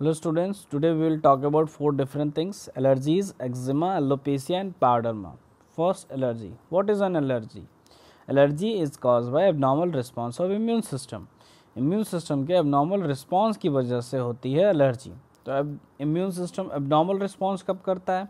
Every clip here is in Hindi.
Hello students today we will talk about four different things allergies eczema alopecia and पाउडरमा first allergy what is an allergy allergy is cause by abnormal response of immune system immune system के एबनॉर्मल रिस्पांस की वजह से होती है एलर्जी तो अब इम्यून सिस्टम एबनॉर्मल रिस्पॉन्स कब करता है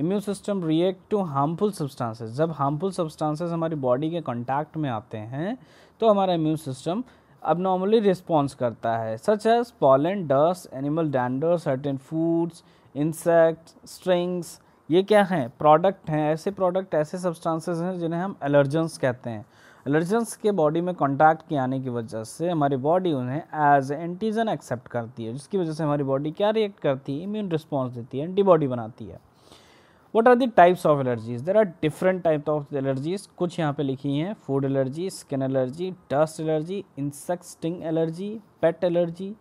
immune system react to harmful substances जब हार्मफुल सब्सटांसेज हमारी बॉडी के कॉन्टैक्ट में आते हैं तो हमारा इम्यून सिस्टम abnormally responds करता है such as pollen, dust, animal dander, certain foods, insects, strings ये क्या हैं प्रोडक्ट हैं ऐसे प्रोडक्ट ऐसे सब्सटेंसेस हैं जिन्हें हम एलर्जेंस कहते हैं एलर्जेंस के बॉडी में कॉन्टैक्ट के आने की वजह से हमारी बॉडी उन्हें एज एंटीजन एक्सेप्ट करती है जिसकी वजह से हमारी बॉडी क्या रिएक्ट करती है इम्यून रिस्पॉन्स देती है एंटीबॉडी बनाती है what are the types of allergies there are different type of allergies कुछ यहाँ पे लिखी हैं food allergy skin allergy dust allergy insect sting allergy pet allergy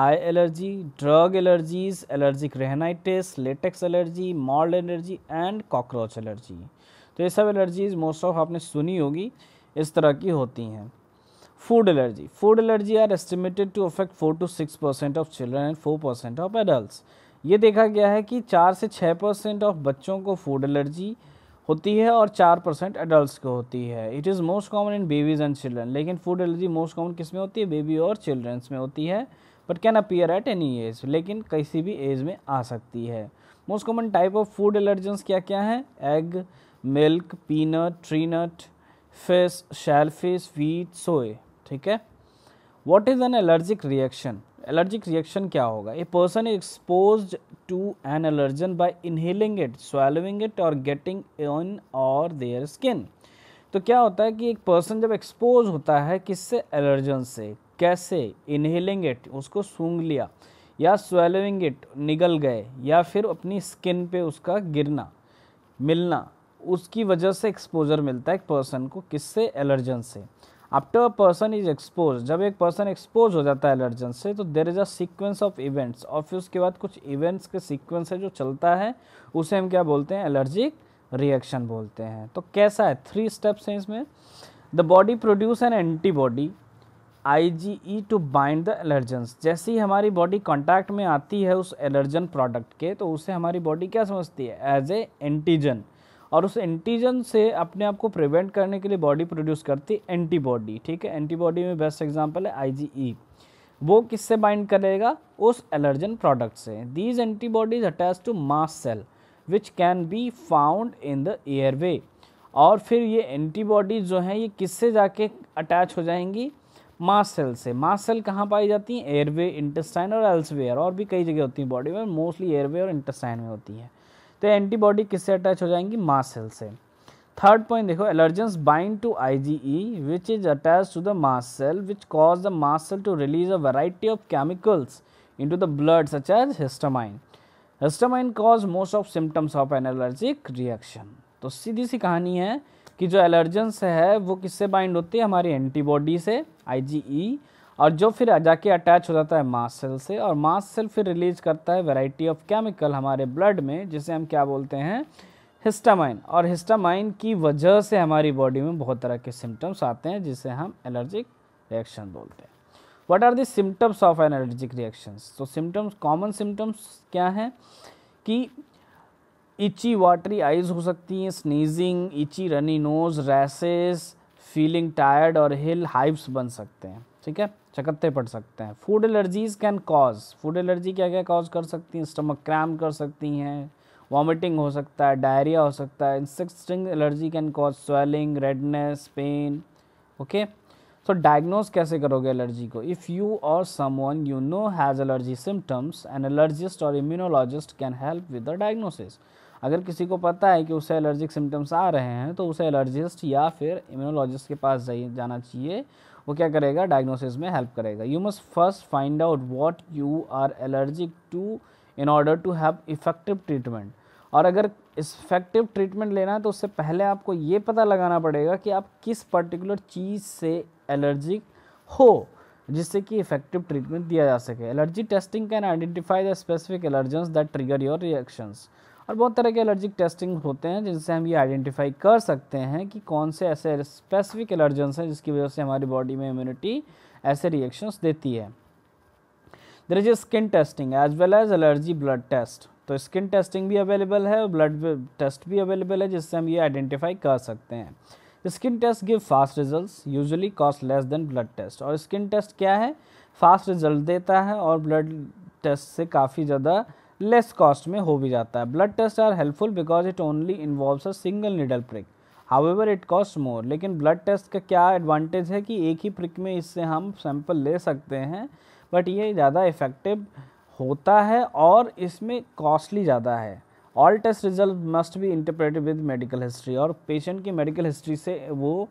eye allergy drug allergies allergic rhinitis latex allergy mould allergy and cockroach allergy तो ये सब एलर्जीज मोस्ट ऑफ आपने सुनी होगी इस तरह की होती हैं food allergy food allergy are estimated to affect four to six percent of children and four percent of adult ये देखा गया है कि चार से छः परसेंट ऑफ बच्चों को फूड एलर्जी होती है और चार परसेंट एडल्ट को होती है it is most common in babies and children लेकिन फूड एलर्जी मोस्ट कॉमन किस में होती है बेबी और चिल्ड्रंस में होती है but can appear at any age लेकिन किसी भी एज में आ सकती है most common type of food allergens क्या क्या हैं egg milk peanut tree nut fish shellfish wheat soy ठीक है what is an allergic reaction allergic reaction क्या होगा a person is expose to an allergen by inhaling it swallowing it or getting in or their skin तो क्या होता है कि एक पर्सन जब एक्सपोज होता है किससे एलर्जन से कैसे इनहेलिंग इट उसको सूंघ लिया या स्वेलोइंग इट निगल गए या फिर अपनी स्किन पे उसका गिरना मिलना उसकी वजह से एक्सपोजर मिलता है एक पर्सन को किससे एलर्जन से आफ्टर पर्सन इज एक्सपोज जब एक पर्सन एक्सपोज हो जाता है एलर्जन से तो there is a sequence of events और फिर उसके बाद कुछ इवेंट्स के सीक्वेंस है जो चलता है उसे हम क्या बोलते हैं एलर्जिक रिएक्शन बोलते हैं तो कैसा है थ्री स्टेप्स हैं इसमें the body produce an antibody I G E to bind the allergens जैसे ही हमारी बॉडी कॉन्टैक्ट में आती है उस एलर्जन प्रोडक्ट के तो उसे हमारी बॉडी क्या समझती है एज ए एंटीजन और उस एंटीजन से अपने आप को प्रिवेंट करने के लिए बॉडी प्रोड्यूस करती है एंटीबॉडी ठीक है एंटीबॉडी में बेस्ट एग्जाम्पल है आई e। वो किससे बाइंड करेगा उस एलर्जन प्रोडक्ट से these antibodies attach to mast cell which can be found in the airway और फिर ये एंटीबॉडीज जो हैं ये किससे जाके अटैच हो जाएंगी मास सेल से मास सेल कहाँ पाई जाती हैं एयरवे इंटेस्टाइन और एल्सवेयर और भी कई जगह होती हैं बॉडी में मोस्टली एयरवे और इंटेस्टाइन में होती हैं तो एंटीबॉडी किससे अटैच हो जाएंगी मास सेल से थर्ड पॉइंट देखो allergens bind to IgE which is attach to the mast cell which cause the mast cell to release a variety of chemicals into the blood such as histamine histamine cause most of symptoms of an allergic reaction तो सीधी सी कहानी है कि जो एलर्जेंस है वो किससे बाइंड होती है हमारी एंटीबॉडी से आई और जो फिर जाके अटैच हो जाता है मास सेल से और मास सेल फिर रिलीज करता है वैरायटी ऑफ केमिकल हमारे ब्लड में जिसे हम क्या बोलते हैं हिस्टामाइन और हिस्टामाइन की वजह से हमारी बॉडी में बहुत तरह के सिम्टम्स आते हैं जिसे हम एलर्जिक रिएक्शन बोलते हैं what are symptoms symptoms of an allergic reactions तो सिम्टम्स कॉमन सिम्टम्स क्या हैं कि इची वाटरी आइज हो सकती हैं sneezing itchy runny nose rashes feeling tired और हिल हाइप्स बन सकते हैं ठीक है चकत्ते पड़ सकते हैं food allergies can cause food allergy क्या क्या कॉज कर सकती हैं स्टमक क्रैम कर सकती हैं वॉमिटिंग हो सकता है डायरिया हो सकता है insect sting allergy can cause swelling redness pain okay so diagnose कैसे करोगे एलर्जी को if you or someone you know has allergy symptoms an allergist or immunologist can help with the diagnosis अगर किसी को पता है कि उसे एलर्जिक सिम्टम्स आ रहे हैं तो उसे एलर्जिस्ट या फिर इम्यूनोलॉजिस्ट के पास जाइए जाना चाहिए वो क्या करेगा डायग्नोसिस में हेल्प करेगा you must first find out what you are allergic to in order to have effective treatment और अगर इफेक्टिव ट्रीटमेंट लेना है तो उससे पहले आपको ये पता लगाना पड़ेगा कि आप किस पर्टिकुलर चीज़ से एलर्जिक हो जिससे कि इफेक्टिव ट्रीटमेंट दिया जा सके allergy testing can identify the specific allergens that trigger your reactions और बहुत तरह के एलर्जिक टेस्टिंग होते हैं जिनसे हम ये आइडेंटिफाई कर सकते हैं कि कौन से ऐसे स्पेसिफिक एलर्जेंस हैं जिसकी वजह से हमारी बॉडी में इम्यूनिटी ऐसे रिएक्शंस देती है there is skin testing as well as allergy blood test तो स्किन टेस्टिंग भी अवेलेबल है और ब्लड टेस्ट भी अवेलेबल है जिससे हम ये आइडेंटिफाई कर सकते हैं skin test give fast result usually cost less than blood test और स्किन टेस्ट क्या है फास्ट रिजल्ट देता है और ब्लड टेस्ट से काफ़ी ज़्यादा लेस कॉस्ट में हो भी जाता है blood test are helpful because it only involves a single needle prick ever it cost more लेकिन ब्लड टेस्ट का क्या एडवांटेज है कि एक ही प्रिक में इससे हम सैंपल ले सकते हैं बट ये ज़्यादा इफ़ेक्टिव होता है और इसमें कॉस्टली ज़्यादा है all test result must be interpreted with medical history और पेशेंट की मेडिकल हिस्ट्री से वो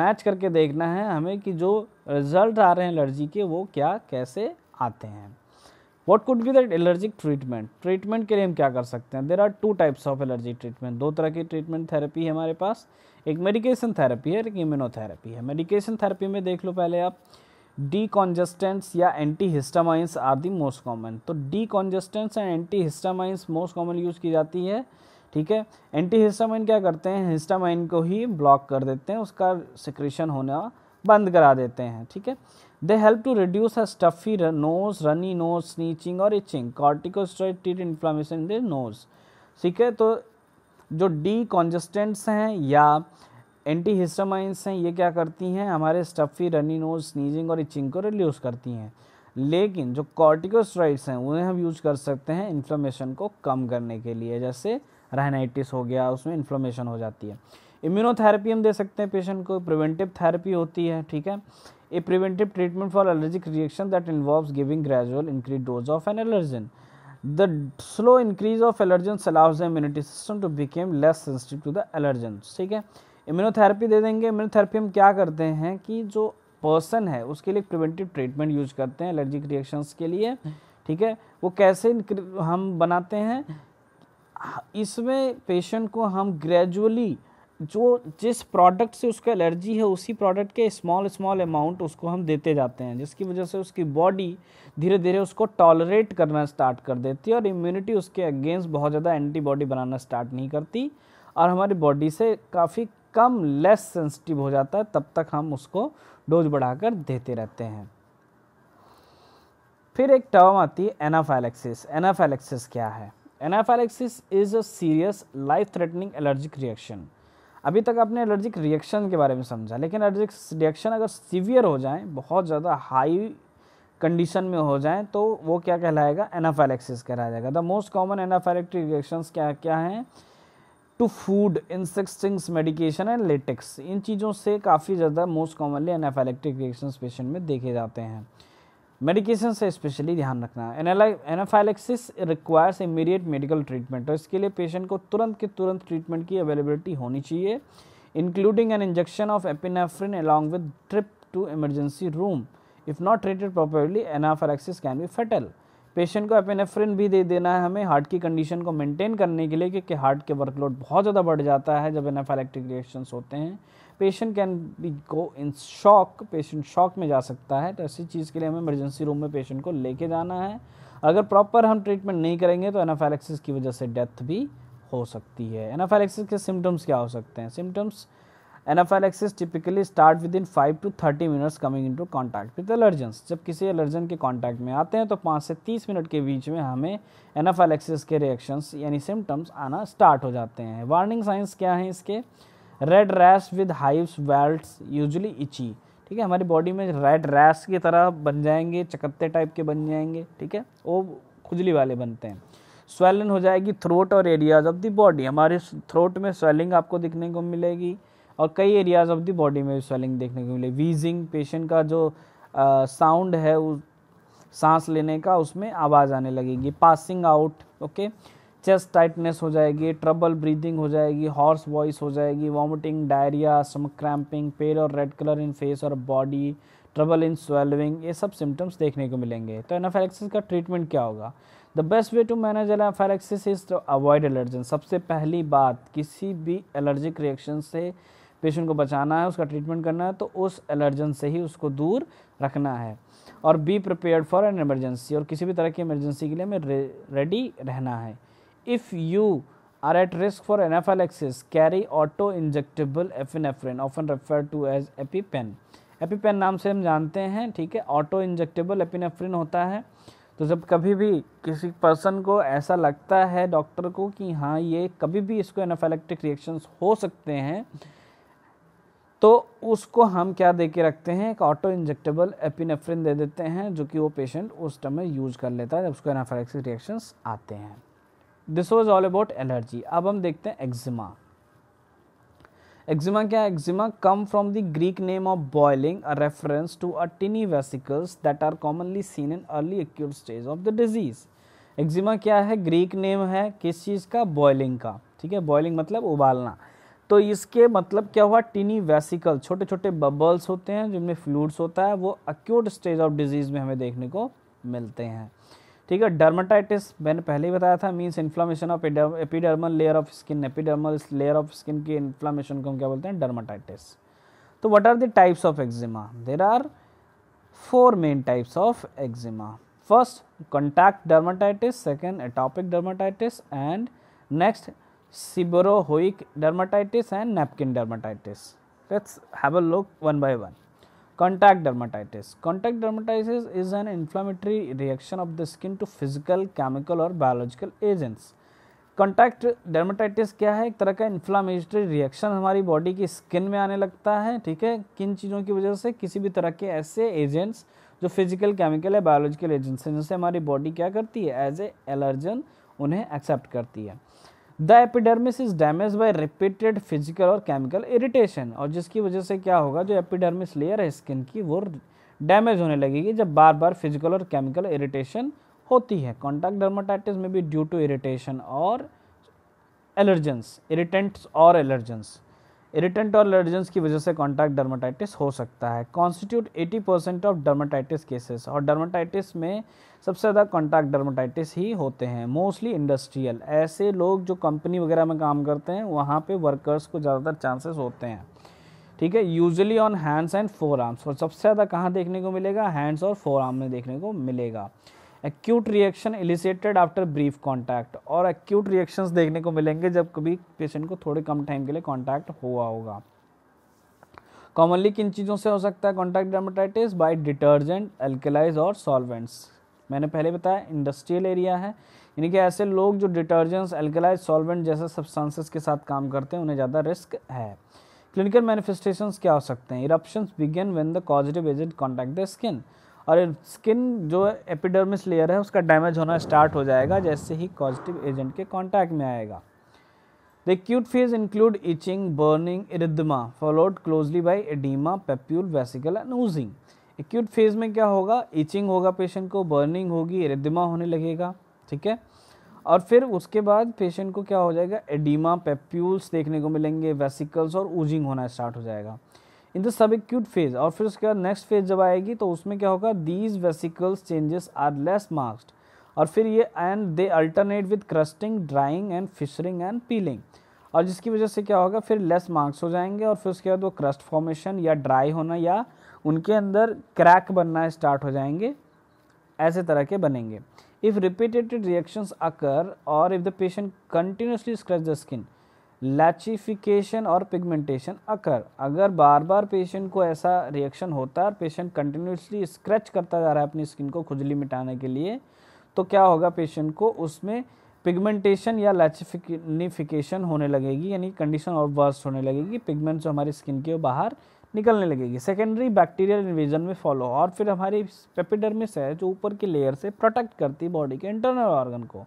मैच करके देखना है हमें कि जो रिज़ल्ट आ रहे हैं एलर्जी के वो क्या कैसे आते हैं what could be that allergic treatment treatment के लिए हम क्या कर सकते हैं there are two types of allergy treatment दो तरह की ट्रीटमेंट थेरेपी है हमारे पास एक मेडिकेशन थेरेपी है एक इम्यूनोथेरेपी है मेडिकेशन थेरेपी में देख लो पहले आप डी कॉन्जस्टेंट्स या antihistamines are the most common तो decongestants and antihistamines most common use की जाती है ठीक है एंटी हिस्टामाइन क्या करते हैं हिस्टामाइन को ही ब्लॉक कर देते हैं उसका सिक्रेशन होना बंद करा देते हैं ठीक है They help to reduce a stuffy nose, runny nose, sneezing or itching. Corticosteroid treat inflammation in the nose. ठीक है तो जो डी कॉन्जस्टेंट्स हैं या एंटी हिस्टामाइंस हैं ये क्या करती हैं हमारे स्टफी रनी नोज स्नीजिंग और इचिंग को रिड्यूस करती हैं लेकिन जो कॉर्टिकोस्ट्राइड्स हैं उन्हें हम यूज कर सकते हैं इन्फ्लोमेशन को कम करने के लिए जैसे रहनाइटिस हो गया उसमें इन्फ्लोमेशन हो जाती है इम्यूनोथेरेपी हम दे सकते हैं पेशेंट को प्रिवेंटिव थेरेपी होती है ठीक है a preventive treatment for allergic reaction that involve giving gradual increase dose of an allergen the slow increase of allergen allows the immunity system to became less sensitive to the allergen ठीक है इम्यूनोथेरेपी दे देंगे इम्यूनोथेरेपी हम क्या करते हैं कि जो पर्सन है उसके लिए प्रिवेंटिव ट्रीटमेंट यूज करते हैं एलर्जिक रिएक्शंस के लिए ठीक है वो कैसे हम बनाते हैं इसमें पेशेंट को हम ग्रेजुअली जो जिस प्रोडक्ट से उसको एलर्जी है उसी प्रोडक्ट के स्मॉल स्मॉल अमाउंट उसको हम देते जाते हैं जिसकी वजह से उसकी बॉडी धीरे धीरे उसको टॉलरेट करना स्टार्ट कर देती है और इम्यूनिटी उसके अगेंस्ट बहुत ज़्यादा एंटीबॉडी बनाना स्टार्ट नहीं करती और हमारी बॉडी से काफ़ी कम लेस सेंसिटिव हो जाता है तब तक हम उसको डोज बढ़ाकर देते रहते हैं फिर एक टर्म आती है एनाफाइलेक्सिस एनाफाइलेक्सिस क्या है anaphylaxis is a serious life threatening allergic reaction अभी तक आपने एलर्जिक रिएक्शन के बारे में समझा लेकिन एलर्जिक रिएक्शन अगर सीवियर हो जाए बहुत ज़्यादा हाई कंडीशन में हो जाए तो वो क्या कहलाएगा एनाफेलेक्सिस कहलाया जाएगा the most common anaphylactic reaction क्या क्या हैं to food insect stings medication and latex इन चीज़ों से काफ़ी ज़्यादा most commonly anaphylactic reaction patient में देखे जाते हैं मेडिकेशन से स्पेशली ध्यान रखना है anaphylaxis requires immediate medical treatment तो इसके लिए पेशेंट को तुरंत के तुरंत ट्रीटमेंट की अवेलेबिलिटी होनी चाहिए including an injection of epinephrine along with trip to emergency room if not treated properly anaphylaxis can be fatal patient को एपिनेफ्रिन भी दे देना है हमें हार्ट की कंडीशन को मेंटेन करने के लिए क्योंकि हार्ट के वर्कलोड बहुत ज़्यादा बढ़ जाता है जब एनाफाइलेक्टिक रिएक्शंस होते हैं patient can be go in shock patient शॉक में जा सकता है तो ऐसी चीज़ के लिए हमें इमरजेंसी रूम में पेशेंट को लेके जाना है अगर प्रॉपर हम ट्रीटमेंट नहीं करेंगे तो एनाफेलेक्सिस की वजह से डेथ भी हो सकती है एनाफाइलेक्सिस के सिम्टम्स क्या हो सकते हैं symptoms anaphylaxis typically start within five to thirty minutes coming into contact with allergens जब किसी एलर्जन के कॉन्टैक्ट में आते हैं तो पाँच से तीस मिनट के बीच में हमें एनाफाइलेक्सिस के रिएक्शंस यानी सिम्टम्स आना स्टार्ट हो जाते हैं वार्निंग साइंस क्या हैं इसके red rash with hives welts usually itchy ठीक है हमारी बॉडी में रेड रैश की तरह बन जाएंगे चकत्ते टाइप के बन जाएंगे ठीक है वो खुजली वाले बनते हैं स्वेलिंग हो जाएगी थ्रोट और एरियाज ऑफ द बॉडी हमारे थ्रोट में स्वेलिंग आपको देखने को मिलेगी और कई एरियाज ऑफ द बॉडी में भी स्वेलिंग देखने को मिलेगी वीजिंग पेशेंट का जो साउंड है उस सांस लेने का उसमें आवाज़ आने लगेगी passing out okay chest tightness हो जाएगी ट्रबल ब्रीदिंग हो जाएगी हॉर्स वॉइस हो जाएगी वॉमिटिंग डायरिया सम क्रैम्पिंग पेड़ और रेड कलर इन फेस और बॉडी ट्रबल इन स्वेलविंग ये सब सिम्टम्स देखने को मिलेंगे तो एनाफेलेक्सिस का ट्रीटमेंट क्या होगा the best way to manage anaphylaxis is to avoid allergen सबसे पहली बात किसी भी एलर्जिक रिएक्शन से पेशेंट को बचाना है उसका ट्रीटमेंट करना है तो उस एलर्जन से ही उसको दूर रखना है और be prepared for an emergency और किसी भी तरह की इमरजेंसी के लिए हमें रेडी रहना है if you are at risk for anaphylaxis, carry auto-injectable epinephrine, often referred to as EpiPen. एपीपेन नाम से हम जानते हैं ठीक है ऑटो इंजेक्टेबल एपिनेफ्रिन होता है तो जब कभी भी किसी पर्सन को ऐसा लगता है डॉक्टर को कि हाँ ये कभी भी इसको एनाफेलेक्टिक रिएक्शंस हो सकते हैं तो उसको हम क्या दे के रखते हैं एक ऑटो इंजेक्टेबल एपिनेफ्रिन दे देते हैं जो कि वो पेशेंट उस में यूज कर लेता है जब उसको एनाफेलेक्सिक रिएक्शंस आते हैं this was all about allergy अब हम देखते हैं एक्जिमा एक्जिमा क्या है eczema come from the Greek name of boiling a reference to a tiny vesicles that are commonly seen in early acute stage of the disease eczema क्या है ग्रीक नेम है किस चीज़ का बॉयलिंग का ठीक है बॉयलिंग मतलब उबालना तो इसके मतलब क्या हुआ टिनी वेसिकल छोटे छोटे बबल्स होते हैं जिनमें फ्लूड्स होता है वो अक्यूट स्टेज ऑफ डिजीज़ में हमें देखने को मिलते हैं ठीक है डर्माटाइटिस मैंने पहले ही बताया था means inflammation of epidermal layer of skin epidermal layer of skin की इन्फ्लामेशन को हम क्या बोलते हैं डर्माटाइटिस तो what are the types of eczema there are four main types of eczema first contact dermatitis second atopic dermatitis and next seborrheic dermatitis and napkin dermatitis let's have a look one by one Contact dermatitis. Contact dermatitis is an inflammatory reaction of the skin to physical, chemical or biological agents. Contact dermatitis क्या है एक तरह का इन्फ्लामेटरी रिएक्शन हमारी बॉडी की स्किन में आने लगता है ठीक है किन चीज़ों की वजह से किसी भी तरह के ऐसे एजेंट्स जो फिजिकल केमिकल है बायोलॉजिकल एजेंट्स हैं जिनसे हमारी बॉडी क्या करती है एज ए एलर्जन उन्हें एक्सेप्ट करती है the epidermis is damage by repeated physical और केमिकल इरिटेशन और जिसकी वजह से क्या होगा जो एपिडर्मिस लेयर है स्किन की वो डैमेज होने लगेगी जब बार बार फिजिकल और केमिकल इरिटेशन होती है कॉन्टैक्ट डर्माटाइटिस में भी ड्यू टू इरिटेशन और एलर्जेंस इरिटेंट्स और एलर्जेंस इरिटेंट और एलर्जेंस की वजह से कॉन्टैक्ट डर्माटाइटिस हो सकता है constitute 80 percent of dermatitis cases और डर्माटाइटिस में सबसे ज़्यादा कॉन्टैक्ट डर्माटाइटिस ही होते हैं मोस्टली इंडस्ट्रियल ऐसे लोग जो कंपनी वगैरह में काम करते हैं वहाँ पे वर्कर्स को ज़्यादातर चांसेस होते हैं ठीक है usually on hands and forearms और सबसे ज़्यादा कहाँ देखने को मिलेगा हैंड्स और फोर आर्म में देखने को मिलेगा acute reaction elicited after brief contact और एक्यूट रिएक्शंस देखने को मिलेंगे जब कभी पेशेंट को थोड़े कम टाइम के लिए कॉन्टैक्ट हुआ होगा कॉमनली किन चीज़ों से हो सकता है contact dermatitis by detergent alkalis और सॉल्वेंट्स मैंने पहले बताया इंडस्ट्रियल एरिया है यानी कि ऐसे लोग जो डिटर्जेंट्स एल्कलाइज सॉल्वेंट जैसे सब्सटेंसेस के साथ काम करते हैं उन्हें ज़्यादा रिस्क है क्लिनिकल मैनिफेस्टेशन क्या हो सकते हैं eruption begin when the positive agent contact the skin और स्किन जो एपिडर्मिस लेयर है उसका डैमेज होना स्टार्ट हो जाएगा जैसे ही पॉजिटिव एजेंट के कॉन्टैक्ट में आएगा the acute phase include itching burning erythema followed closely by oedema papule vesicle and oozing acute phase में क्या होगा ईचिंग होगा पेशेंट को बर्निंग होगी रिदिमा होने लगेगा ठीक है और फिर उसके बाद पेशेंट को क्या हो जाएगा एडिमा पेप्यूल्स देखने को मिलेंगे वेसिकल्स और ऊजिंग होना स्टार्ट हो जाएगा in the subacute phase और फिर उसके बाद नेक्स्ट फेज जब आएगी तो उसमें क्या होगा these vesicles changes are less marked और फिर ये and they alternate with crusting drying and fissuring and peeling और जिसकी वजह से क्या होगा फिर लेस मार्क्स हो जाएंगे और फिर उसके बाद वो क्रस्ट फॉर्मेशन या ड्राई होना या उनके अंदर क्रैक बनना स्टार्ट हो जाएंगे ऐसे तरह के बनेंगे इफ़ रिपीटेटेड रिएक्शंस अकर और if the patient continuously scratch the skin lichenification और पिगमेंटेशन अकर अगर बार बार पेशेंट को ऐसा रिएक्शन होता है और पेशेंट कंटिन्यूसली स्क्रैच करता जा रहा है अपनी स्किन को खुजली मिटाने के लिए तो क्या होगा पेशेंट को उसमें पिगमेंटेशन या लैचिफिकेशन होने लगेगी यानी कंडीशन और वर्स होने लगेगी पिगमेंट जो हमारी स्किन के बाहर निकलने लगेगी सेकेंडरी बैक्टीरियल इन्वेजन में फॉलो और फिर हमारी पेपिडर्मिस है जो ऊपर की लेयर से प्रोटेक्ट करती है बॉडी के इंटरनल ऑर्गन को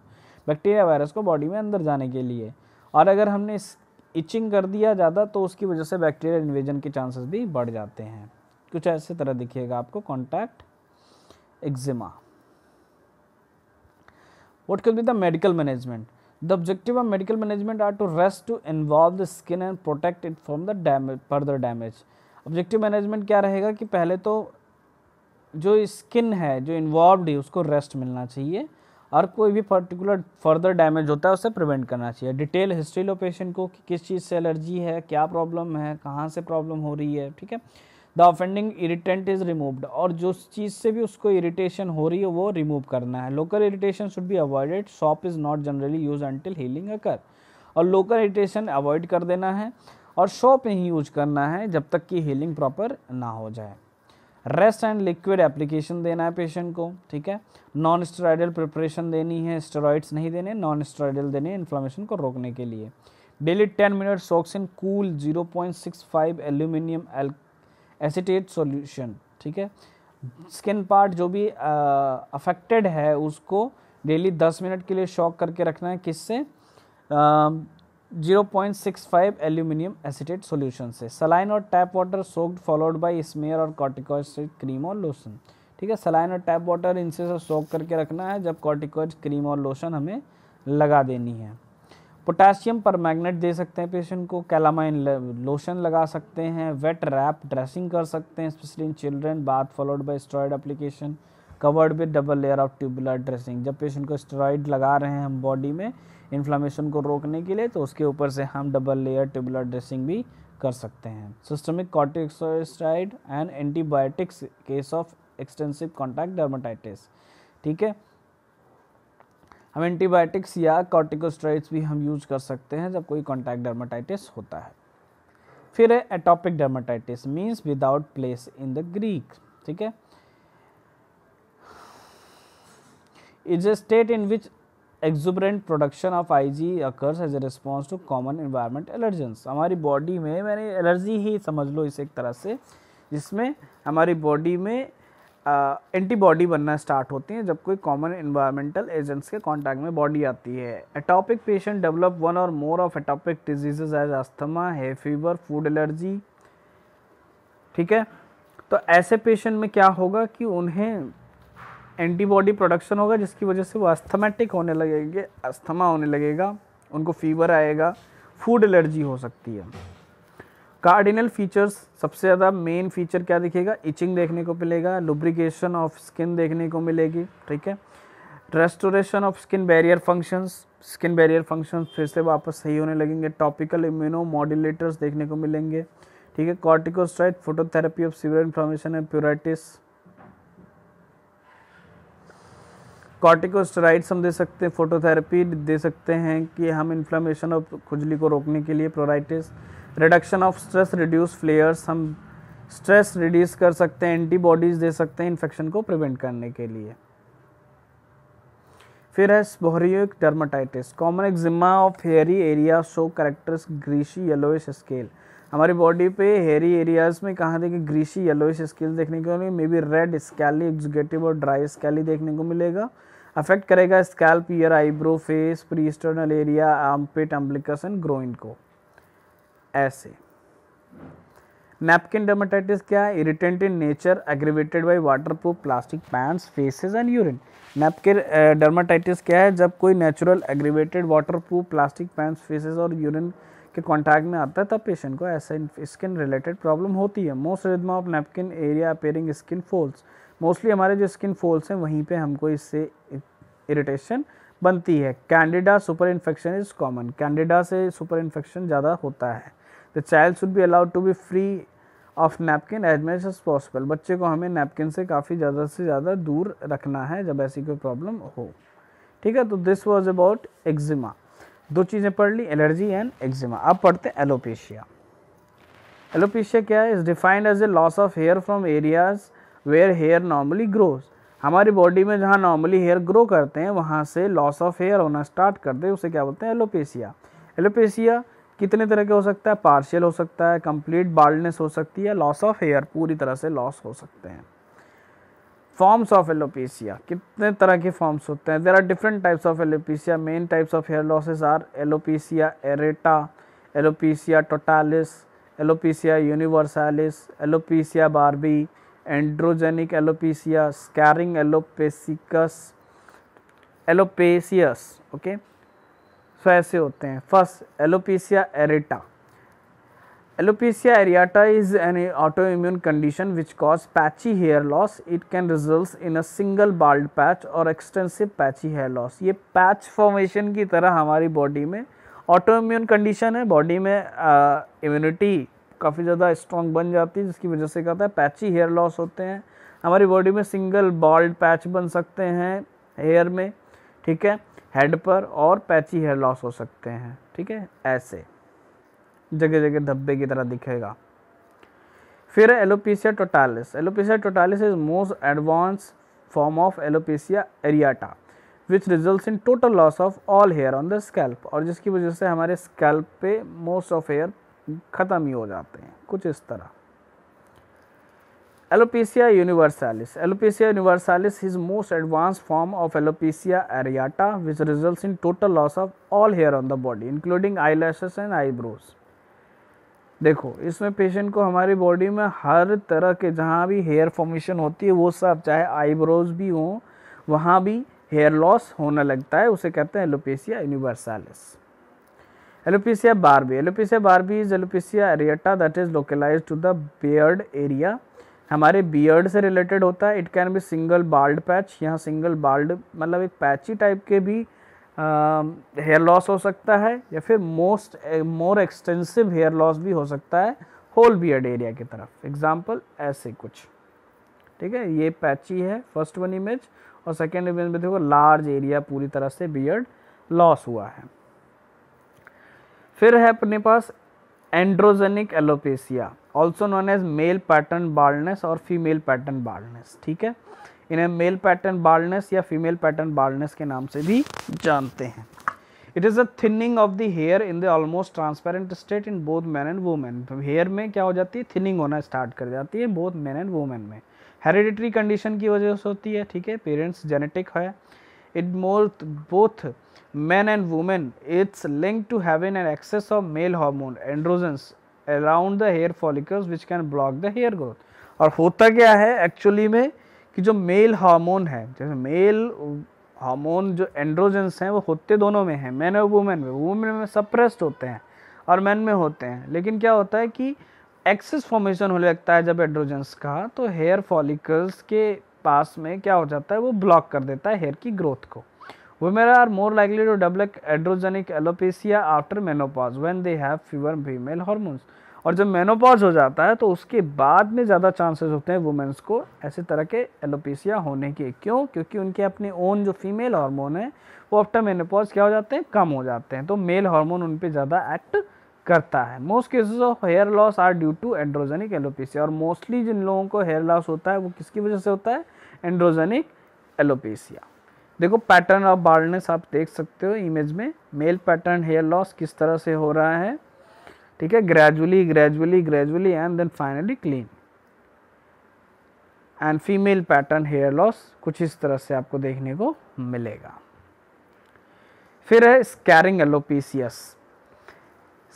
बैक्टीरिया वायरस को बॉडी में अंदर जाने के लिए और अगर हमने इचिंग कर दिया ज़्यादा तो उसकी वजह से बैक्टीरियल इन्वेजन के चांसेस भी बढ़ जाते हैं कुछ ऐसे तरह दिखिएगा आपको contact eczema What could be the medical management? The objective of medical management are to rest to involve the skin and protect it from the damage further damage. Objective management क्या रहेगा कि पहले तो जो स्किन है जो इन्वॉल्व है उसको रेस्ट मिलना चाहिए और कोई भी पर्टिकुलर फर्दर डैमेज होता है उसे प्रिवेंट करना चाहिए डिटेल हिस्ट्री लो पेशेंट को कि किस चीज़ से एलर्जी है क्या प्रॉब्लम है कहाँ से प्रॉब्लम हो रही है ठीक है the offending irritant is removed और जो चीज़ से भी उसको इरीटेशन हो रही है वो रिमूव करना है local irritation should be avoided soap is not generally use until healing occur और लोकल इरीटेशन अवॉइड कर देना है और शॉप नहीं यूज करना है जब तक कि हीलिंग प्रॉपर ना हो जाए रेस्ट एंड लिक्विड एप्लीकेशन देना है पेशेंट को ठीक है नॉन स्टेरॉइडल प्रिपरेशन देनी है स्टेरॉइड्स नहीं देने नॉन स्टेरॉइडल देने इन्फ्लामेशन को रोकने के लिए daily ten minute soaks in cool zero point six five aluminium acetate solution ठीक है स्किन पार्ट जो भी अफेक्टेड है उसको डेली दस मिनट के लिए शॉक करके रखना है किससे zero point six five aluminium acetate solution से सलाइन और tap water soaked followed by smear और कॉर्टिकॉइड क्रीम और लोशन ठीक है सलाइन और टैप वाटर इनसे सोक करके रखना है जब कॉर्टिकॉइड क्रीम और लोशन हमें लगा देनी है पोटेशियम पर मैगनेट दे सकते हैं पेशेंट को कैलामाइन लोशन लगा सकते हैं वेट रैप ड्रेसिंग कर सकते हैं specially in children bath followed by steroid application covered with double layer of tubular dressing जब पेशेंट को स्टेरॉइड लगा रहे हैं हम बॉडी में इन्फ्लामेशन को रोकने के लिए तो उसके ऊपर से हम डबल लेयर ट्यूबुलर ड्रेसिंग भी कर सकते हैं systemic corticosteroid and antibiotics case of extensive contact dermatitis ठीक है हम एंटीबायोटिक्स या कॉर्टिकोस्टेरॉइड्स भी हम यूज कर सकते हैं जब कोई कॉन्टैक्ट डर्माटाइटिस होता है फिर है atopic dermatitis means without place in the Greek ठीक है is a state in which exuberant production of I G occurs as a response to common environment allergens हमारी बॉडी में मैंने एलर्जी ही समझ लो इसे एक तरह से जिसमें हमारी बॉडी में एंटीबॉडी बनना स्टार्ट होती हैं जब कोई कॉमन इन्वायरमेंटल एजेंट्स के कांटेक्ट में बॉडी आती है atopic patient develop one or more of atopic diseases as asthma hay fever food allergy ठीक है तो ऐसे पेशेंट में क्या होगा कि उन्हें एंटीबॉडी प्रोडक्शन होगा जिसकी वजह से वो अस्थमेटिक होने लगेंगे अस्थमा होने लगेगा उनको फीवर आएगा फूड एलर्जी हो सकती है कार्डिनल फीचर्स सबसे ज़्यादा मेन फीचर क्या दिखेगा इचिंग देखने को मिलेगा लुब्रिकेशन ऑफ स्किन देखने को मिलेगी ठीक है restoration of skin barrier functions skin barrier function फिर से वापस सही होने लगेंगे टॉपिकल इम्यूनो मॉड्यूलेटर्स देखने को मिलेंगे ठीक है corticosteroid phototherapy of severe inflammation and pruritus corticosteroids हम दे सकते हैं फोटोथेरेपी दे सकते हैं कि हम इन्फ्लामेशन और खुजली को रोकने के लिए pruritus reduction of stress reduce flares हम स्ट्रेस रिड्यूस कर सकते हैं एंटीबॉडीज दे सकते हैं इन्फेक्शन को प्रिवेंट करने के लिए फिर है seborrhoeic dermatitis common eczema of hairy area show characters greasy yellowish scale हमारी बॉडी पे हेयरी एरियाज में कहाँ देखें ग्रीशी येलोइस स्केल देखने को मिलेगी may be red scaly exudative और ड्राई स्कैली देखने को मिलेगा अफेक्ट करेगा scalp ear eyebrow face presternal area armpit umbilicus and groin को ऐसे नैपकिन डर्माटाइटिस क्या है irritant in nature aggravated by waterproof plastic pants faeces and urine napkin dermatitis क्या है जब कोई natural aggravated waterproof plastic pants faeces और यूरिन के कॉन्टैक्ट में आता है तब पेशेंट को ऐसा स्किन रिलेटेड प्रॉब्लम होती है most erythema of napkin area appearing skin folds mostly हमारे जो स्किन फोल्स हैं वहीं पर हमको इससे इरीटेशन बनती है candida super infection is common candida से सुपर इन्फेक्शन ज़्यादा होता है the child should be allowed to be free of napkin as much as possible बच्चे को हमें नैपकिन से काफ़ी ज़्यादा से ज़्यादा दूर रखना है जब ऐसी कोई प्रॉब्लम हो ठीक है तो दिस वॉज अबाउट एग्जिमा दो चीज़ें पढ़ ली एलर्जी एंड एग्जिमा अब पढ़ते हैं एलोपेशिया एलोपेशिया क्या है is defined as a loss of hair from areas where hair normally grows हमारी बॉडी में जहाँ नॉर्मली हेयर ग्रो करते हैं वहाँ से लॉस ऑफ हेयर होना स्टार्ट करते हैं उसे क्या बोलते हैं एलोपेशिया एलोपेशिया कितने तरह के हो सकता है पार्शियल हो सकता है कंप्लीट बाल्डनेस हो सकती है लॉस ऑफ हेयर पूरी तरह से लॉस हो सकते हैं फॉर्म्स ऑफ एलोपीसिया कितने तरह के फॉर्म्स होते हैं there are different types of alopecia main types of hair losses are alopecia areata alopecia totalis alopecia universalis alopecia barbae androgenic alopecia scarring alopecias alopecias okay so ऐसे होते हैं first alopecia areata alopecia areata is an autoimmune condition which cause patchy hair loss it can result in a single bald patch or extensive patchy hair loss ये पैच फॉर्मेशन की तरह हमारी बॉडी में ऑटो इम्यून कंडीशन है बॉडी में इम्यूनिटी काफ़ी ज़्यादा स्ट्रॉन्ग बन जाती है जिसकी वजह से कहता है पैची हेयर लॉस होते हैं हमारी बॉडी में सिंगल बाल्ड पैच बन सकते हैं हेयर में ठीक है हेड पर और पैची हेयर लॉस हो सकते हैं ठीक है ऐसे जगह जगह धब्बे की तरह दिखेगा फिर है alopecia totalis alopecia totalis is most advance form of alopecia areata which result in total loss of all hair on the scalp और जिसकी वजह से हमारे स्कैल्प पे मोस्ट ऑफ हेयर ख़त्म ही हो जाते हैं कुछ इस तरह Alopecia universalis. Alopecia universalis is most advanced form of alopecia areata which results in total loss of all hair on the body including eyelashes and eyebrows. देखो इसमें पेशेंट को हमारी बॉडी में हर तरह के जहाँ भी हेयर फॉर्मेशन होती है वो सब चाहे आईब्रोज भी हो वहाँ भी हेयर लॉस होने लगता है उसे कहते हैं alopecia universalis alopecia barbae alopecia barbae is alopecia areata that is localise to the beard area हमारे बियर्ड से रिलेटेड होता है it can be single bald patch यहाँ सिंगल बाल्ड मतलब एक पैची टाइप के भी हेयर लॉस हो सकता है या फिर most more extensive hair loss भी हो सकता है होल बियर्ड एरिया की तरफ एग्जाम्पल ऐसे कुछ ठीक है ये पैची है फर्स्ट वन इमेज और सेकेंड इमेज में देखो लार्ज एरिया पूरी तरह से बियर्ड लॉस हुआ है फिर है अपने पास androgenic alopecia also known as male pattern baldness और फीमेल पैटर्न बाल्डनेस ठीक है इन्हें मेल पैटर्न बाल्डनेस या फीमेल पैटर्न बाल्डनेस के नाम से भी जानते हैं it is a thinning of the hair in the almost transparent state in both man and women hair में क्या हो जाती है थिनिंग होना स्टार्ट कर जाती है बोथ मैन एंड वुमेन में हेरिडिटरी कंडीशन की वजह से होती है ठीक है पेरेंट्स जेनेटिक है it more both man and women it's link to having an excess of male hormone androgens around the hair follicles which can block the hair growth और होता क्या है एक्चुअली में कि जो मेल हार्मोन है जैसे मेल हार्मोन जो एंड्रोजेंस हैं वो होते दोनों में हैं मैन और वुमेन में वुमेन में सप्रेस्ड होते हैं और मैन में होते हैं लेकिन क्या होता है कि एक्सेस फॉर्मेशन होने लगता है जब एंड्रोजेंस का तो हेयर फॉलिकल्स के पास में क्या हो जाता है वो ब्लॉक कर देता है हेयर की ग्रोथ को Women are more likely to develop androgenic alopecia after menopause when they have fewer female hormones. और जब मेनोपॉज हो जाता है तो उसके बाद में ज़्यादा चांसेस होते हैं वुमेंस को ऐसे तरह के एलोपेसिया होने के क्यों क्योंकि उनके अपने ओन जो फीमेल हार्मोन है वो आफ्टर मेनोपॉज क्या हो जाते हैं कम हो जाते हैं तो मेल हार्मोन उन पर ज़्यादा एक्ट करता है most cases of hair loss are due to androgenic alopecia और मोस्टली जिन लोगों को हेयर लॉस होता है वो किसकी वजह से होता है एंड्रोजेनिक एलोपेसिया देखो पैटर्न ऑफ बार्डनेस आप देख सकते हो इमेज में मेल पैटर्न हेयर लॉस किस तरह से हो रहा है ठीक है gradually gradually gradually and then finally clean and female pattern hair loss कुछ इस तरह से आपको देखने को मिलेगा फिर है scarring alopecias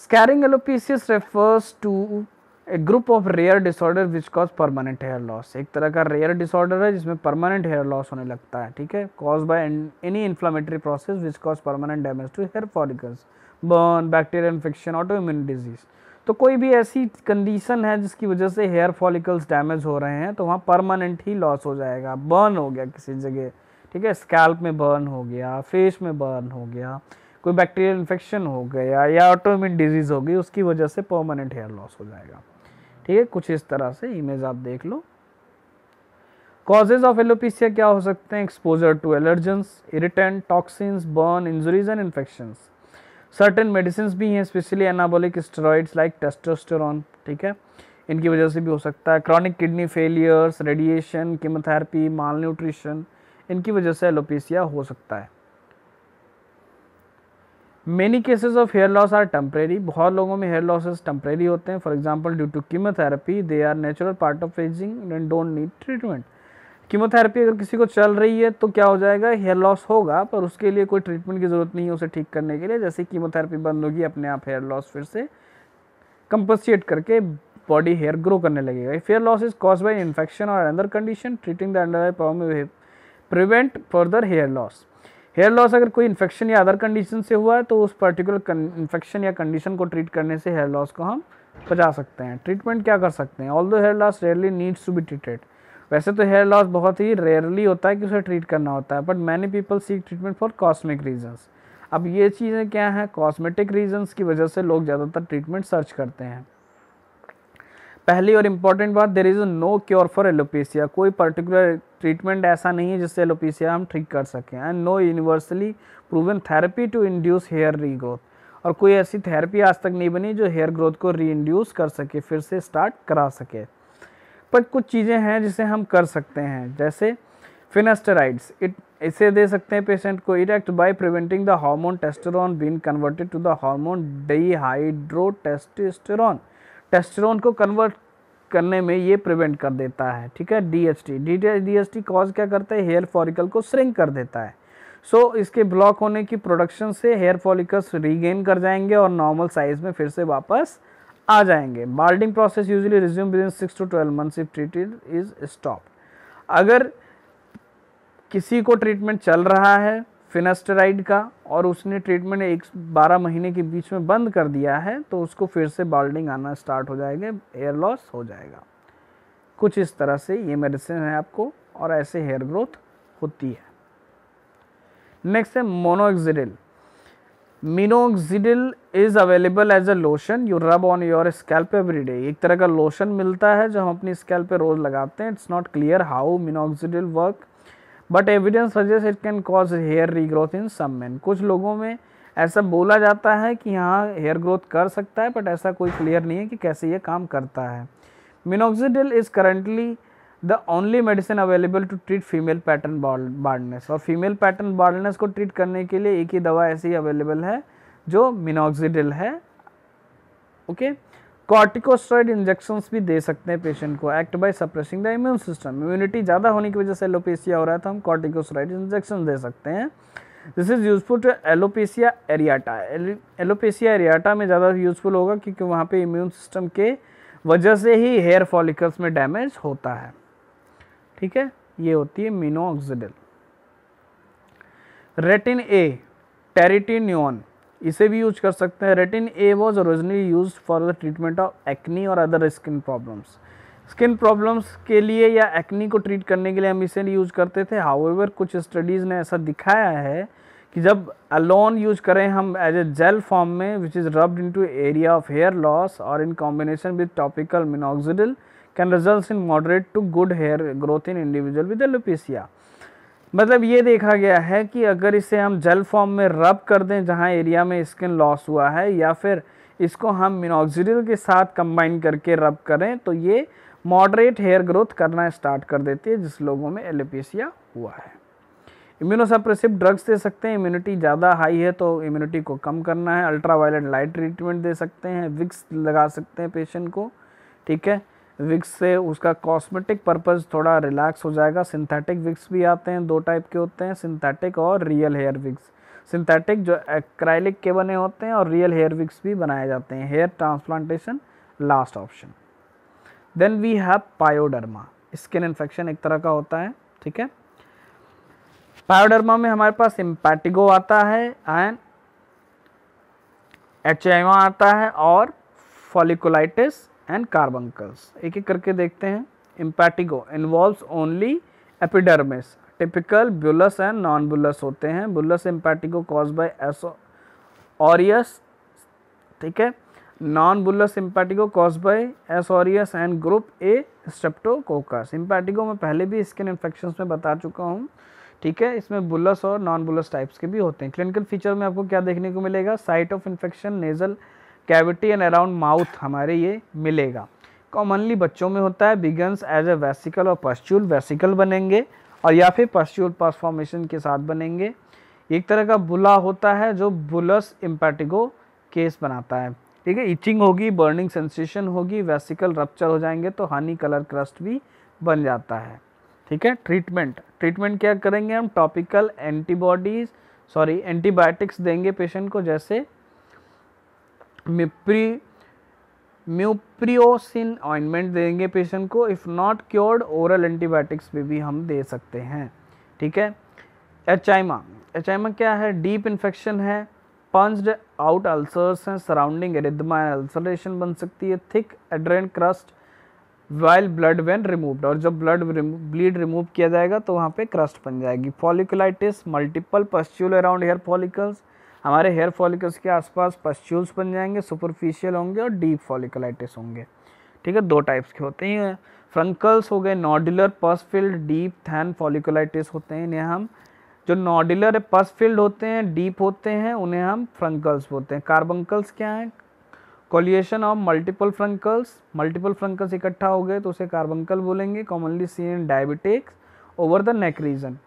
scarring alopecias refers to a group of rare disorder which cause permanent hair loss एक तरह का रेयर डिसऑर्डर है जिसमें परमानेंट हेयर लॉस होने लगता है ठीक है cause by any inflammatory process which cause permanent damage to hair follicles burn bacteria infection autoimmune disease तो कोई भी ऐसी कंडीशन है जिसकी वजह से हेयर फॉलिकल्स डैमेज हो रहे हैं तो वहाँ परमानेंट ही लॉस हो जाएगा बर्न हो गया किसी जगह ठीक है स्कैल्प में बर्न हो गया फेस में बर्न हो गया कोई बैक्टीरियल इन्फेक्शन हो गया या ऑटोमिन डिजीज़ हो गई उसकी वजह से परमानेंट हेयर लॉस हो जाएगा ठीक है कुछ इस तरह से इमेज आप देख लो कॉजेज ऑफ एलोपीसिया क्या हो सकते हैं exposure to allergens irritant toxins burn injuries and infection certain medicine भी हैं specially anabolic steroids like testosterone ठीक है इनकी वजह से भी हो सकता है chronic kidney failures radiation chemotherapy malnutrition इनकी वजह से एलोपीसिया हो सकता है many cases of hair loss are temporary बहुत लोगों में हेयर लॉसेज टेम्प्रेरी होते हैं for example due to chemotherapy they are natural part of ageing and don't need treatment chemotherapy अगर किसी को चल रही है तो क्या हो जाएगा हेयर लॉस होगा पर उसके लिए कोई ट्रीटमेंट की ज़रूरत नहीं है उसे ठीक करने के लिए जैसे कीमोथेरेपी बंद होगी अपने आप हेयर लॉस फिर से कंपनसेट करके बॉडी हेयर ग्रो करने लगेगा if hair loss is cause by infection or under condition treating the under prevent further hair loss hair loss अगर कोई इन्फेक्शन या अदर कंडीशन से हुआ है तो उस पर्टिकुलर इन्फेक्शन या कंडीशन को ट्रीट करने से हेयर लॉस को हम बचा सकते हैं ट्रीटमेंट क्या कर सकते हैं although hair loss rarely needs to be treated वैसे तो हेयर लॉस बहुत ही रेयरली होता है कि उसे ट्रीट करना होता है but many people seek treatment for cosmetic reasons अब ये चीज़ें क्या हैं कॉस्मेटिक रीजन्स की वजह से लोग ज़्यादातर ट्रीटमेंट सर्च करते हैं पहली और इम्पॉर्टेंट बात there is no cure for alopecia कोई पर्टिकुलर ट्रीटमेंट ऐसा नहीं है जिससे एलोपीसिया हम ठीक कर सकें and no universally proven therapy to induce hair regrowth और कोई ऐसी थेरेपी आज तक नहीं बनी जो हेयर ग्रोथ को री इंड्यूस कर सके फिर से स्टार्ट करा सके पर कुछ चीज़ें हैं जिसे हम कर सकते हैं जैसे फिनास्टेराइड्स इट इसे दे सकते हैं पेशेंट को erect by preventing the hormone testosterone been converted to the hormone dihydrotestosterone testosterone को कन्वर्ट करने में ये प्रिवेंट कर देता है ठीक है डीएसटी डीएसटी कॉज क्या करता है हेयर फॉलिकल को श्रिंक कर देता है सो so, इसके ब्लॉक होने की प्रोडक्शन से हेयर फॉलिकल्स रीगेन कर जाएंगे और नॉर्मल साइज में फिर से वापस आ जाएंगे balding process usually resume within six to twelve months if treated is stop अगर किसी को ट्रीटमेंट चल रहा है फिनेस्टेराइड का और उसने ट्रीटमेंट एक बारह महीने के बीच में बंद कर दिया है तो उसको फिर से बाल्डिंग आना स्टार्ट हो जाएगा हेयर लॉस हो जाएगा कुछ इस तरह से ये मेडिसिन है आपको और ऐसे हेयर ग्रोथ होती है नेक्स्ट है minoxidil minoxidil is available as a lotion you rub on your scalp every day एक तरह का लोशन मिलता है जो हम अपनी स्कैल्प पे रोज़ लगाते हैं it's not clear how minoxidil work but evidence suggest it can cause hair regrowth in some man कुछ लोगों में ऐसा बोला जाता है कि हाँ हेयर ग्रोथ कर सकता है बट ऐसा कोई क्लियर नहीं है कि कैसे ये काम करता है minoxidil is currently the only medicine available to treat female pattern baldness और फीमेल पैटर्न बार्डनेस को ट्रीट करने के लिए एक ही दवा ऐसी अवेलेबल है जो मिनोक्सीडिल है ओके okay? कॉर्टिकोस्ट्रॉइड इंजेक्शंस भी दे सकते हैं पेशेंट को act by suppressing the immune system immunity ज़्यादा होने की वजह से एलोपेसिया हो रहा है तो हम कॉर्टिकोस्ट्रॉइड इंजेक्शन दे सकते हैं this is useful to alopecia areata alopecia areata में ज़्यादा यूजफुल होगा क्योंकि वहाँ पर इम्यून सिस्टम के वजह से ही हेयर फॉलिकल्स में डैमेज होता है ठीक है ये होती है मीनोऑक्सीडल रेटिन ए टेरिटिन्योन इसे भी यूज कर सकते हैं Retin A was originally use for the treatment of acne और other skin problems skin problems के लिए या एक्नी को ट्रीट करने के लिए हम इसे यूज करते थे हाउएवर कुछ स्टडीज़ ने ऐसा दिखाया है कि जब अलोन यूज करें हम एज ए जेल फॉर्म में which is rubbed into area of hair loss और in combination with topical minoxidil can result in moderate to good hair growth in individual with alopecia मतलब ये देखा गया है कि अगर इसे हम जेल फॉर्म में रब कर दें जहाँ एरिया में स्किन लॉस हुआ है या फिर इसको हम मिनोक्सिडिल के साथ कंबाइन करके रब करें तो ये मॉडरेट हेयर ग्रोथ करना स्टार्ट कर देती है जिस लोगों में एलोपेसिया हुआ है इम्यूनोसप्रेसिव ड्रग्स दे सकते हैं इम्यूनिटी ज़्यादा हाई है तो इम्यूनिटी को कम करना है अल्ट्रा लाइट ट्रीटमेंट दे सकते हैं विक्स लगा सकते हैं पेशेंट को ठीक है विक्स से उसका कॉस्मेटिक पर्पज़ थोड़ा रिलैक्स हो जाएगा सिंथेटिक विक्स भी आते हैं दो टाइप के होते हैं सिंथेटिक और रियल हेयर विक्स सिंथेटिक जो एक्राइलिक के बने होते हैं और रियल हेयर विक्स भी बनाए जाते हैं hair transplantation last option then we have pyoderma skin infection एक तरह का होता है ठीक है पायोडर्मा में हमारे पास इम्पैटिगो आता है एंड एच आता है और फॉलिकुलाइटिस एंड कार्बंकल्स एक एक करके देखते हैं impetigo involve only epidermis typical bullous and non bullous होते हैं bullous impetigo cause by S aureus ठीक है non bullous impetigo cause by S aureus and group A streptococcus impetigo मैं पहले भी स्किन इन्फेक्शन में बता चुका हूँ ठीक है इसमें बुलस और नॉन बुलस टाइप्स के भी होते हैं क्लिनिकल फीचर में आपको क्या देखने को मिलेगा site of infection nasal cavity and around mouth हमारे ये मिलेगा कॉमनली बच्चों में होता है बिगन्स एज ए वेसिकल और पस्ट्यूल वेसिकल बनेंगे और या फिर पस्ट्यूल परफॉर्मेशन के साथ बनेंगे एक तरह का बुला होता है जो बुलस इम्पैटिगो केस बनाता है ठीक है इचिंग होगी बर्निंग सेंसेशन होगी वेसिकल रप्चर हो जाएंगे तो हनी कलर क्रस्ट भी बन जाता है ठीक है ट्रीटमेंट ट्रीटमेंट क्या करेंगे हम टॉपिकल एंटीबॉडीज़ सॉरी एंटीबायोटिक्स देंगे पेशेंट को जैसे मिप्री म्यूप्रियोसिन ऑइंटमेंट देंगे पेशेंट को if not cured oral antibiotics भी, भी हम दे सकते हैं ठीक है एचाइमा एचाइमा क्या है डीप इन्फेक्शन है पंस्ड आउट अल्सर्स हैं सराउंडिंग एरिदमा अल्सरेशन बन सकती है thick adherent crust while blood when removed और जब ब्लड ब्लीड रिमूव किया जाएगा तो वहाँ पे क्रस्ट बन जाएगी folliculitis multiple pustule around hair follicles हमारे हेयर फॉलिकल्स के आसपास पस्च्यूल्स बन जाएंगे सुपरफिशियल होंगे और डीप फॉलिकलाइटिस होंगे ठीक है दो टाइप्स के होते हैं फ्रंकल्स हो गए नॉडुलर पस फील्ड डीप थैन फॉलिकुलाइटिस होते हैं इन्हें हम जो नॉडुलर पस फील्ड होते हैं डीप होते हैं उन्हें हम फ्रंकल्स बोलते हैं कार्बंकल्स क्या हैं coalition of multiple furuncles multiple furuncles इकट्ठा हो गए तो उसे कार्बंकल बोलेंगे commonly see in diabetics over the neck region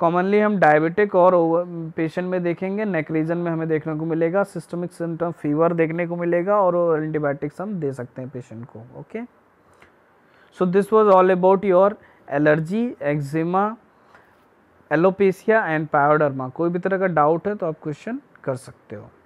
commonly हम डायबिटिक और पेशेंट में देखेंगे नेक रीजन में हमें देखने को मिलेगा सिस्टमिक सिम्टम फीवर देखने को मिलेगा और एंटीबायोटिक्स हम दे सकते हैं पेशेंट को okay so this was all about your allergy eczema alopecia and pyoderma कोई भी तरह का डाउट है तो आप क्वेश्चन कर सकते हो